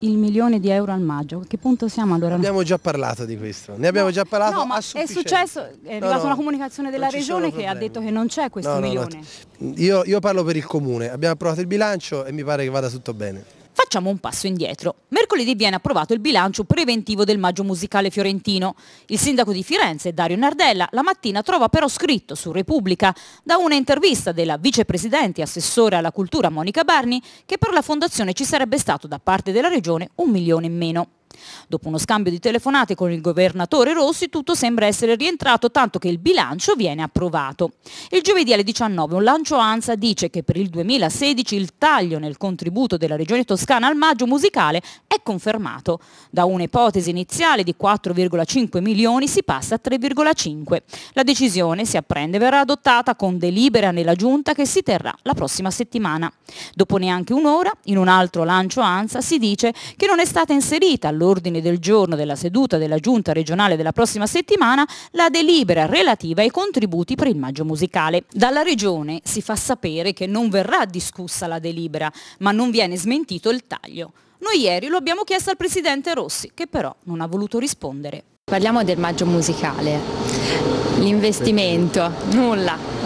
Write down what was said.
il milione di euro al maggio. A che punto siamo allora? abbiamo già parlato di questo, ne abbiamo no, già parlato. No, ma è successo, è arrivata no, una comunicazione della regione che ha detto che non c'è questo milione. Io, io parlo per il comune, abbiamo approvato il bilancio e mi pare che vada tutto bene facciamo un passo indietro. Mercoledì viene approvato il bilancio preventivo del Maggio Musicale Fiorentino. Il sindaco di Firenze, Dario Nardella, la mattina trova però scritto su Repubblica da una intervista della vicepresidente e assessore alla cultura Monica Barni che per la fondazione ci sarebbe stato da parte della regione un milione in meno. Dopo uno scambio di telefonate con il governatore Rossi tutto sembra essere rientrato tanto che il bilancio viene approvato. Il giovedì alle 19 un lancio ANSA dice che per il 2016 il taglio nel contributo della Regione Toscana al maggio musicale è confermato. Da un'ipotesi iniziale di 4,5 milioni si passa a 3,5. La decisione, si apprende, verrà adottata con delibera nella giunta che si terrà la prossima settimana. Dopo neanche un'ora, in un altro lancio ANSA, si dice che non è stata inserita all'ordine del giorno della seduta della giunta regionale della prossima settimana la delibera relativa ai contributi per il maggio musicale. Dalla regione si fa sapere che non verrà discussa la delibera, ma non viene smentito il taglio. Noi ieri lo abbiamo chiesto al Presidente Rossi, che però non ha voluto rispondere. Parliamo del maggio musicale. L'investimento, nulla.